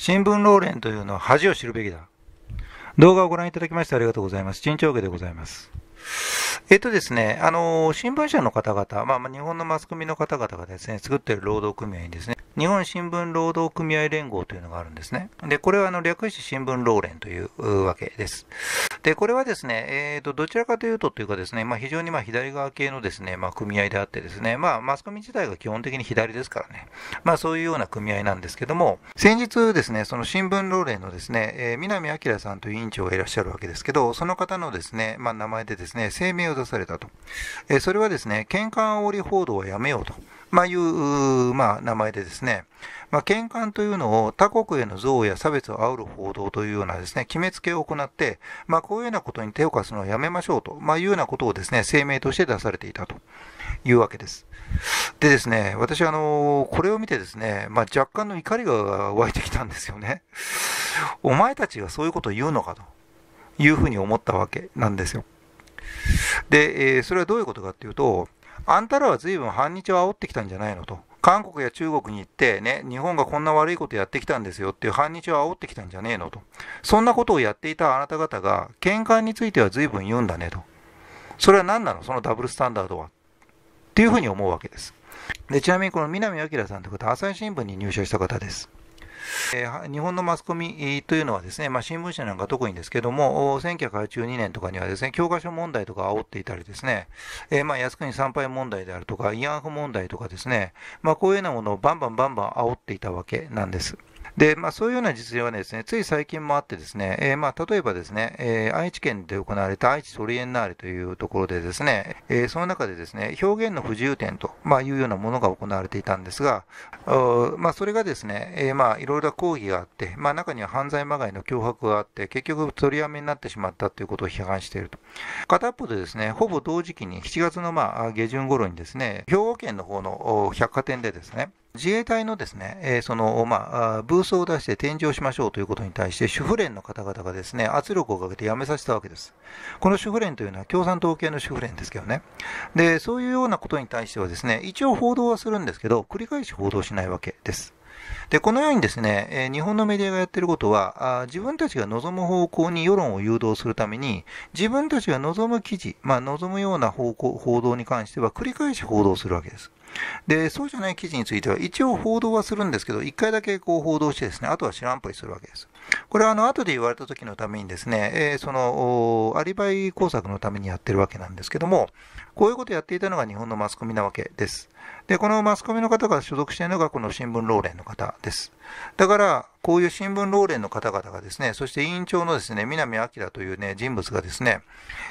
新聞老連というのは恥を知るべきだ。動画をご覧いただきましてありがとうございます。陳長家でございます。えっとですね、あの、新聞社の方々、まあ、日本のマスコミの方々がですね、作っている労働組合にですね、日本新聞労働組合連合というのがあるんですね。で、これはあの略して新聞労連というわけです。で、これはですね、えーと、どちらかというとというかですね、まあ、非常にま左側系のですね、まあ、組合であってですね、まあ、マスコミ自体が基本的に左ですからね、まあ、そういうような組合なんですけども、先日ですね、その新聞労連のですね、えー、南明さんという委員長がいらっしゃるわけですけど、その方のですね、ま名前でですね、声明を出されたと。えー、それはですね、喧嘩煽り報道はやめようと。まあ、いう、まあ、名前でですね、まあ、喧嘩というのを他国への憎悪や差別を煽る報道というようなですね、決めつけを行って、まあ、こういうようなことに手を貸すのはやめましょうと、まあ、いうようなことをですね、声明として出されていたというわけです。でですね、私、はあの、これを見てですね、まあ、若干の怒りが湧いてきたんですよね。お前たちがそういうことを言うのかというふうに思ったわけなんですよ。で、えー、それはどういうことかっていうと、あんたらは随分反日を煽ってきたんじゃないのと。韓国や中国に行って、ね、日本がこんな悪いことやってきたんですよっていう反日を煽ってきたんじゃねえのと。そんなことをやっていたあなた方が、喧嘩については随分言うんだねと。それは何なのそのダブルスタンダードは。っていうふうに思うわけです。でちなみにこの南明さんという方、朝日新聞に入社した方です。えー、日本のマスコミというのはですね、まあ、新聞社なんか特にですけども、1982年とかにはですね、教科書問題とか煽っていたりですね、えー、まあ靖国参拝問題であるとか、慰安婦問題とかですね、まあ、こういうようなものをバンバンバンバン煽っていたわけなんです。で、まあ、そういうような実例はですね、つい最近もあってですね、えー、まあ、例えばですね、えー、愛知県で行われた愛知トリエンナーレというところでですね、えー、その中でですね、表現の不自由点と、まあ、いうようなものが行われていたんですが、まあ、それがですね、えー、まあ、いろいろな抗議があって、まあ、中には犯罪まがいの脅迫があって、結局取りやめになってしまったということを批判していると。片っぽでですね、ほぼ同時期に7月のまあ下旬頃にですね、兵庫県の方の百貨店でですね、自衛隊のですね、えー、その、まあ、ブースを出して展示をしましょうということに対して、主婦連の方々がですね、圧力をかけて辞めさせたわけです。この主婦連というのは共産党系の主婦連ですけどね。で、そういうようなことに対してはですね、一応報道はするんですけど、繰り返し報道しないわけです。で、このようにですね、え日本のメディアがやってることはあ、自分たちが望む方向に世論を誘導するために、自分たちが望む記事、まあ、望むような方向、報道に関しては繰り返し報道するわけです。で、そうじゃない記事については、一応報道はするんですけど、一回だけこう報道してですね、あとは知らんぷりするわけです。これはあの、後で言われた時のためにですね、えー、その、アリバイ工作のためにやってるわけなんですけども、こういうことをやっていたのが日本のマスコミなわけです。で、このマスコミの方が所属しているのがこの新聞労連の方です。だから、こういう新聞労連の方々がですね、そして委員長のですね、南明というね、人物がですね、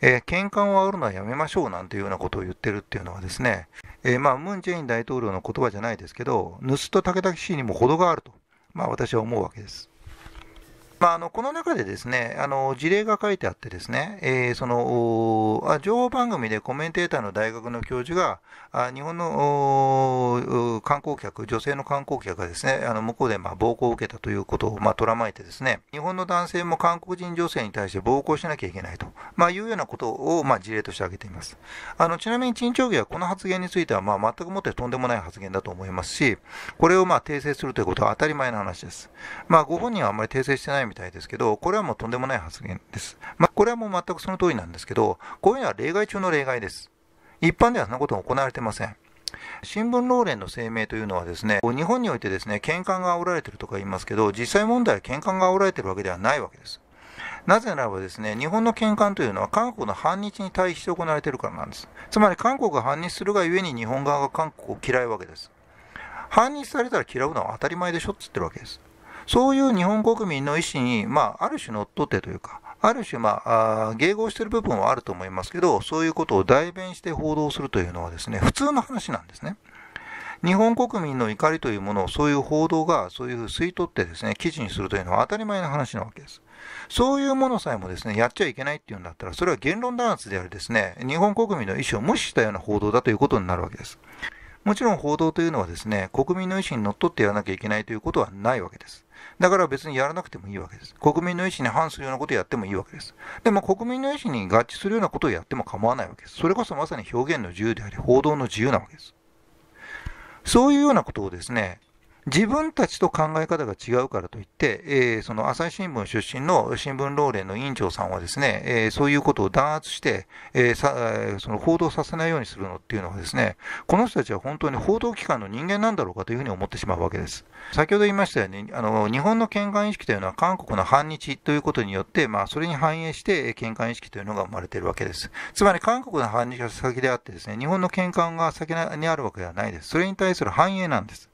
えー、喧嘩を煽るのはやめましょうなんていうようなことを言ってるっていうのはですね、えー、まあ、ムン・ジェイン大統領の言葉じゃないですけど、盗人武田氏にも程があると、まあ私は思うわけです。まあ、あのこの中でですねあの事例が書いてあってですね、えー、その情報番組でコメンテーターの大学の教授があ日本の観光客女性の観光客がですねあの向こうでまあ暴行を受けたということをまあとらまえてですね日本の男性も韓国人女性に対して暴行しなきゃいけないと、まあ、いうようなことをまあ事例として挙げていますあのちなみに陳長儀はこの発言についてはまあ全くもってとんでもない発言だと思いますしこれをまあ訂正するということは当たり前の話です、まあ、ご本人はあまり訂正してないみたいですけど、これはもうとんでもない発言です。まあ、これはもう全くその通りなんですけど、こういうのは例外中の例外です。一般ではそんなことは行われてません。新聞労連の声明というのはですね、日本においてですね、喧嘩が煽られてるとか言いますけど、実際問題は喧嘩が煽られてるわけではないわけです。なぜならばですね、日本の喧嘩というのは韓国の反日に対して行われているからなんです。つまり韓国が反日するがゆえに日本側が韓国を嫌いわけです。反日されたら嫌うのは当たり前でしょって言ってるわけです。そういう日本国民の意思に、まあ、ある種のっ取ってというか、ある種、まあ、迎合している部分はあると思いますけど、そういうことを代弁して報道するというのはですね、普通の話なんですね。日本国民の怒りというものをそういう報道がそういうふう吸い取ってですね、記事にするというのは当たり前の話なわけです。そういうものさえもですね、やっちゃいけないっていうんだったら、それは言論弾圧でありですね、日本国民の意思を無視したような報道だということになるわけです。もちろん報道というのはですね、国民の意思にのっとってやらなきゃいけないということはないわけです。だから別にやらなくてもいいわけです。国民の意思に反するようなことをやってもいいわけです。でも国民の意思に合致するようなことをやっても構わないわけです。それこそまさに表現の自由であり、報道の自由なわけです。そういうようなことをですね、自分たちと考え方が違うからといって、えー、その朝日新聞出身の新聞老連の委員長さんはですね、えー、そういうことを弾圧して、えー、さその報道させないようにするのっていうのはですね、この人たちは本当に報道機関の人間なんだろうかというふうに思ってしまうわけです。先ほど言いましたように、あの日本の喧嘩意識というのは韓国の反日ということによって、まあ、それに反映して喧嘩意識というのが生まれているわけです。つまり韓国の反日が先であってですね、日本の喧嘩が先にあるわけではないです。それに対する反映なんです。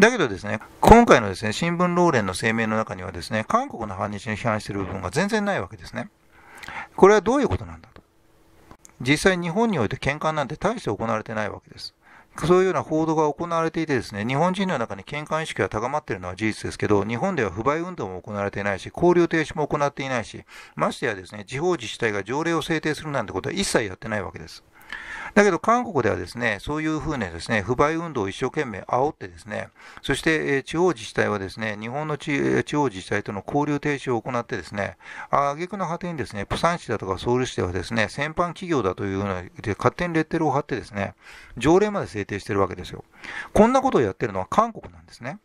だけどですね、今回のですね、新聞レ連の声明の中にはですね、韓国の反日に批判している部分が全然ないわけですね。これはどういうことなんだと。実際日本において喧嘩なんて大して行われてないわけです。そういうような報道が行われていてですね、日本人の中に喧嘩意識が高まっているのは事実ですけど、日本では不買運動も行われていないし、交流停止も行っていないし、ましてやですね、地方自治体が条例を制定するなんてことは一切やってないわけです。だけど韓国ではですね、そういうふうにですね、不買運動を一生懸命煽ってですね、そして、え地方自治体はですね、日本の地方自治体との交流停止を行ってですね、あ挙句の果てにですね、プサン市だとかソウル市ではですね、先般企業だというようなで勝手にレッテルを貼ってですね、条例まで制定してるわけですよ。こんなことをやってるのは韓国なんですね。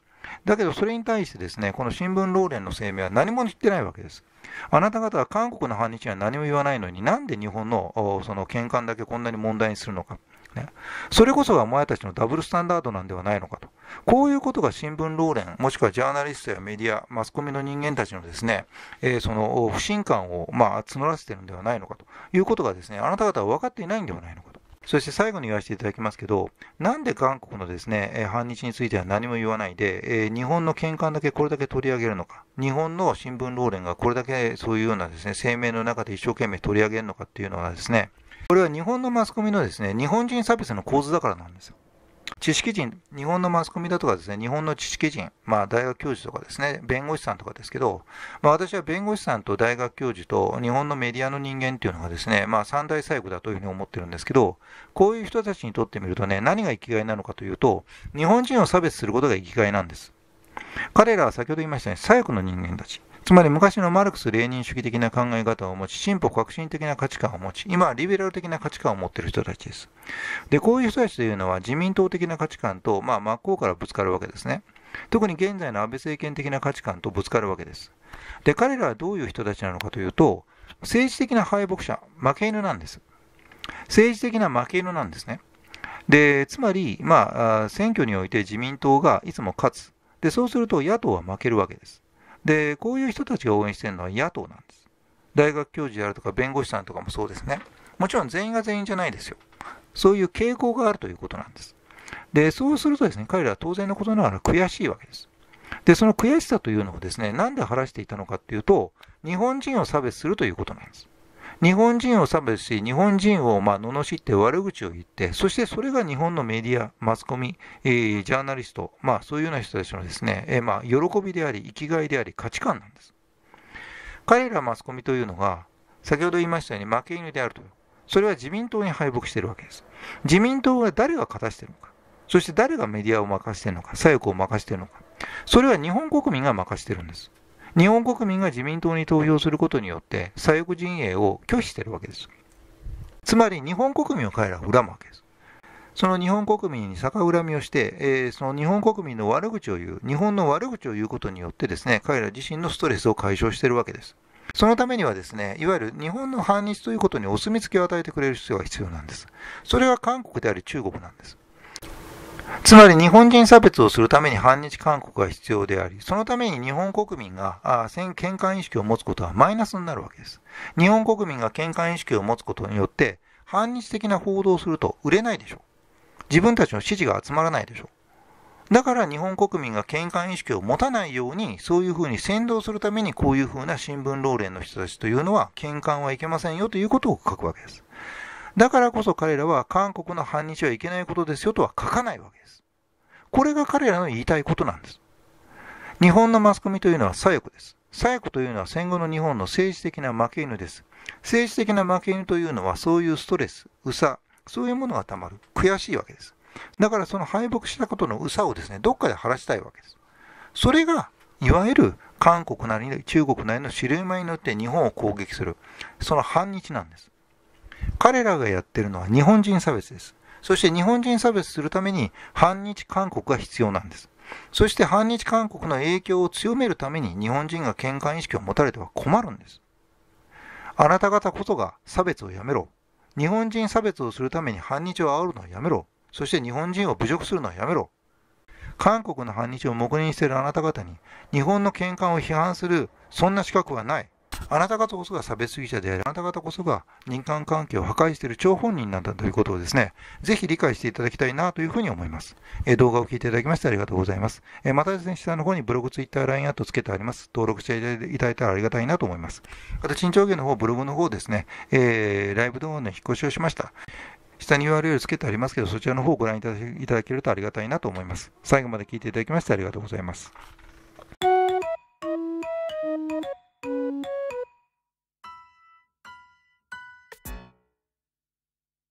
だけどそれに対してですね、この新聞レ連の声明は何も言ってないわけです。あなた方は韓国の反日には何も言わないのに、なんで日本のその喧嘩だけこんなに問題にするのか。ね、それこそがお前たちのダブルスタンダードなんではないのかと。こういうことが新聞レ連、もしくはジャーナリストやメディア、マスコミの人間たちのですね、えー、その不信感を、まあ、募らせてるんではないのかということがですね、あなた方は分かっていないんではないのかと。そして最後に言わせていただきますけど、なんで韓国のですね、反日については何も言わないで、日本の見解だけこれだけ取り上げるのか、日本の新聞労連がこれだけそういうようなですね、声明の中で一生懸命取り上げるのかっていうのはですね、これは日本のマスコミのですね、日本人差別の構図だからなんですよ。知識人、日本のマスコミだとかですね、日本の知識人、まあ、大学教授とかですね、弁護士さんとかですけど、まあ、私は弁護士さんと大学教授と日本のメディアの人間っていうのがですね、まあ、三大最後だというふうに思ってるんですけど、こういう人たちにとってみるとね、何が生きがいなのかというと、日本人を差別することが生きがいなんです。彼らは先ほど言いましたね、左翼の人間たち。つまり昔のマルクス・レーニン主義的な考え方を持ち、進歩革新的な価値観を持ち、今はリベラル的な価値観を持っている人たちです。で、こういう人たちというのは自民党的な価値観と、まあ、真っ向からぶつかるわけですね。特に現在の安倍政権的な価値観とぶつかるわけです。で、彼らはどういう人たちなのかというと、政治的な敗北者、負け犬なんです。政治的な負け犬なんですね。で、つまり、まあ、選挙において自民党がいつも勝つ。で、そうすると野党は負けるわけです。で、こういう人たちが応援してるのは野党なんです。大学教授であるとか弁護士さんとかもそうですね。もちろん全員が全員じゃないですよ。そういう傾向があるということなんです。で、そうするとですね、彼らは当然のことながら悔しいわけです。で、その悔しさというのをですね、なんで晴らしていたのかっていうと、日本人を差別するということなんです。日本人を差別し、日本人をまあ罵って悪口を言って、そしてそれが日本のメディア、マスコミ、えー、ジャーナリスト、まあ、そういうような人たちのですね、えー、まあ、喜びであり、生きがいであり、価値観なんです。彼らマスコミというのが、先ほど言いましたように負け犬であると。それは自民党に敗北しているわけです。自民党は誰が勝たしているのか、そして誰がメディアを任しているのか、左翼を任しているのか、それは日本国民が任しているんです。日本国民が自民党に投票することによって左翼陣営を拒否してるわけですつまり日本国民を彼らは恨むわけですその日本国民に逆恨みをして、えー、その日本国民の悪口を言う、日本の悪口を言うことによってですね、彼ら自身のストレスを解消しているわけです。そのためにはですね、いわゆる日本の反日ということにお墨付きを与えてくれる必要が必要なんです。それは韓国であり中国なんです。つまり日本人差別をするために反日韓国が必要であり、そのために日本国民があ先見解意識を持つことはマイナスになるわけです。日本国民が見解意識を持つことによって、反日的な報道をすると売れないでしょう。自分たちの支持が集まらないでしょう。だから日本国民が見解意識を持たないように、そういうふうに先導するためにこういうふうな新聞老連の人たちというのは、見解はいけませんよということを書くわけです。だからこそ彼らは韓国の反日はいけないことですよとは書かないわけです。これが彼らの言いたいことなんです。日本のマスコミというのは左翼です。左翼というのは戦後の日本の政治的な負け犬です。政治的な負け犬というのはそういうストレス、うさ、そういうものがたまる。悔しいわけです。だからその敗北したことのうさをですね、どっかで晴らしたいわけです。それが、いわゆる韓国なり中国なりの主流米に乗って日本を攻撃する。その反日なんです。彼らがやってるのは日本人差別です。そして日本人差別するために反日韓国が必要なんです。そして反日韓国の影響を強めるために日本人が嫌韓意識を持たれては困るんです。あなた方こそが差別をやめろ。日本人差別をするために反日を煽るのはやめろ。そして日本人を侮辱するのはやめろ。韓国の反日を黙認しているあなた方に日本の嫌韓を批判するそんな資格はない。あなた方こそが差別主義者であり、あなた方こそが人間関係を破壊している張本人なんだということをですね、ぜひ理解していただきたいなというふうに思います。え動画を聞いていただきましてありがとうございます。えまたですね、下の方にブログ、ツイッター、LINE アットつけてあります。登録していただいたらありがたいなと思います。あと、陳長芸の方、ブログの方ですね、えー、ライブ動画の引っ越しをしました。下に URL つけてありますけど、そちらの方をご覧いただけるとありがたいなと思います。最後まで聞いていただきましてありがとうございます。